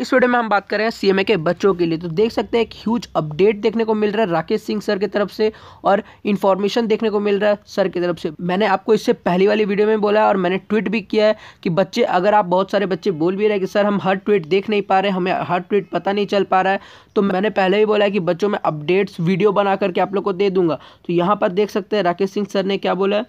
इस वीडियो में हम बात कर रहे हैं सीएमए के बच्चों के लिए तो देख सकते हैं एक ह्यूज अपडेट देखने को मिल रहा है राकेश सिंह सर की तरफ से और इन्फॉर्मेशन देखने को मिल रहा है सर की तरफ से मैंने आपको इससे पहली वाली वीडियो में बोला और मैंने ट्वीट भी किया है कि बच्चे अगर आप बहुत सारे बच्चे बोल भी रहे कि सर हम हर ट्वीट देख नहीं पा रहे हमें हर ट्वीट पता नहीं चल पा रहा है तो मैंने पहले ही बोला है कि बच्चों में अपडेट्स वीडियो बना करके आप लोग को दे दूंगा तो यहाँ पर देख सकते हैं राकेश सिंह सर ने क्या बोला है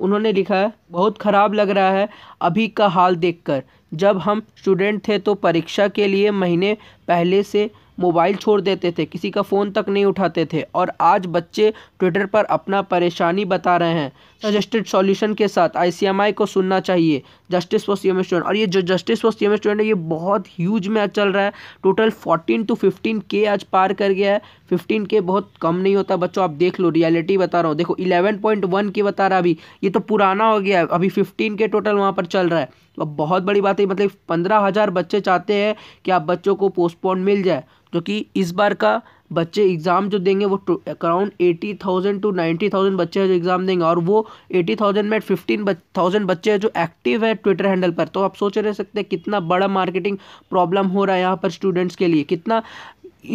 उन्होंने लिखा है बहुत ख़राब लग रहा है अभी का हाल देखकर जब हम स्टूडेंट थे तो परीक्षा के लिए महीने पहले से मोबाइल छोड़ देते थे किसी का फ़ोन तक नहीं उठाते थे और आज बच्चे ट्विटर पर अपना परेशानी बता रहे हैं सजेस्टेड सॉल्यूशन के साथ आई को सुनना चाहिए जस्टिस फॉर सीएम स्टूडेंट और ये जो justice for C M student है ये बहुत ह्यूज मैच चल रहा है टोटल फोर्टीन टू फिफ्टीन के आज पार कर गया है फिफ्टीन के बहुत कम नहीं होता बच्चों आप देख लो रियलिटी बता रहा हूँ देखो इलेवन पॉइंट वन के बता रहा अभी ये तो पुराना हो गया है अभी फिफ्टीन के टोटल वहाँ पर चल रहा है तो अब बहुत बड़ी बात है मतलब पंद्रह हज़ार बच्चे चाहते हैं कि आप बच्चों को पोस्टपोन मिल जाए जो कि इस बार का बच्चे एग्ज़ाम जो देंगे वो around eighty thousand to ninety thousand बच्चे जो एग्ज़ाम देंगे और वो एटी थाउजेंड में फिफ्टीन थाउजेंड बच्चे जो एक्टिव है ट्विटर हैंडल पर तो आप सोच रह सकते हैं कितना बड़ा मार्केटिंग प्रॉब्लम हो रहा है यहाँ पर स्टूडेंट्स के लिए कितना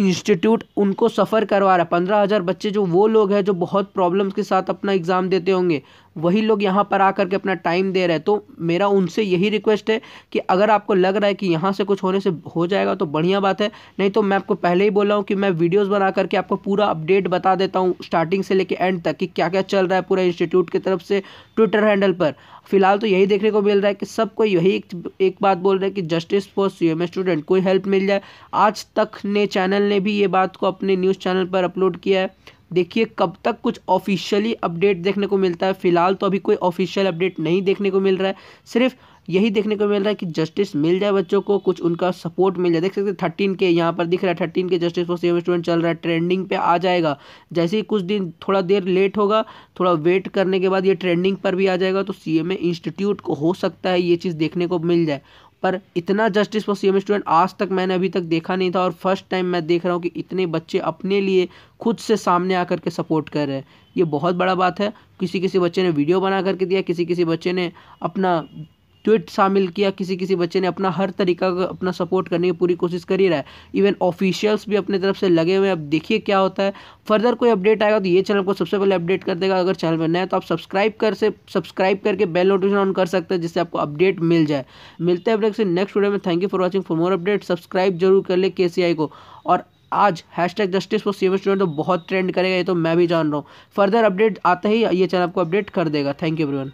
इंस्टीट्यूट उनको सफ़र करवा रहा है पंद्रह हज़ार बच्चे जो वो लोग हैं जो बहुत प्रॉब्लम्स के साथ अपना एग्ज़ाम देते होंगे वही लोग यहाँ पर आकर के अपना टाइम दे रहे हैं तो मेरा उनसे यही रिक्वेस्ट है कि अगर आपको लग रहा है कि यहाँ से कुछ होने से हो जाएगा तो बढ़िया बात है नहीं तो मैं आपको पहले ही बोला हूँ कि मैं वीडियोज़ बना करके आपको पूरा अपडेट बता देता हूँ स्टार्टिंग से लेकर एंड तक कि क्या क्या चल रहा है पूरा इंस्टीट्यूट की तरफ से ट्विटर हैंडल पर फिलहाल तो यही देखने को मिल रहा है कि सबको यही एक, एक बात बोल रहे हैं कि justice for C M student कोई हेल्प मिल जाए आज तक ने चैनल ने भी ये बात को अपने न्यूज़ चैनल पर अपलोड किया है देखिए कब तक कुछ ऑफिशियली अपडेट देखने को मिलता है फिलहाल तो अभी कोई ऑफिशियल अपडेट नहीं देखने को मिल रहा है सिर्फ यही देखने को मिल रहा है कि जस्टिस मिल जाए बच्चों को कुछ उनका सपोर्ट मिल जाए देख सकते हैं थर्टीन के यहाँ पर दिख रहा है थर्टीन के जस्टिस फॉर सेवन स्टूडेंट चल रहा है ट्रेंडिंग पे आ जाएगा जैसे ही कुछ दिन थोड़ा देर लेट होगा थोड़ा वेट करने के बाद ये ट्रेंडिंग पर भी आ जाएगा तो सी एम इंस्टीट्यूट को हो सकता है ये चीज़ देखने को मिल जाए पर इतना जस्टिस फॉर सीएम स्टूडेंट आज तक मैंने अभी तक देखा नहीं था और फर्स्ट टाइम मैं देख रहा हूँ कि इतने बच्चे अपने लिए खुद से सामने आकर के सपोर्ट कर रहे हैं ये बहुत बड़ा बात है किसी किसी बच्चे ने वीडियो बना करके दिया किसी किसी बच्चे ने अपना ट्वीट शामिल किया किसी किसी बच्चे ने अपना हर तरीका का अपना सपोर्ट करने की पूरी कोशिश कर ही रहा है इवन ऑफिशियल्स भी अपने तरफ से लगे हुए हैं अब देखिए क्या होता है फर्दर कोई अपडेट आएगा तो ये चैनल को सबसे पहले अपडेट कर देगा अगर चैनल में नया तो आप सब्सक्राइब कर से सब्सक्राइब करके बेल नोटिफिकेशन ऑन कर सकते हैं जिससे आपको अपडेट मिल जाए मिलते हैं अपने नेक्स्ट वीडियो में thank you for watching for more update subscribe जरूर कर ले के को और आज hashtag justice for CM student तो बहुत ट्रेंड करेगा ये तो मैं भी जान रहा हूँ फर्दर अपडेट आते ही ये चैनल आपको अपडेट कर देगा थैंक यू एवरीवन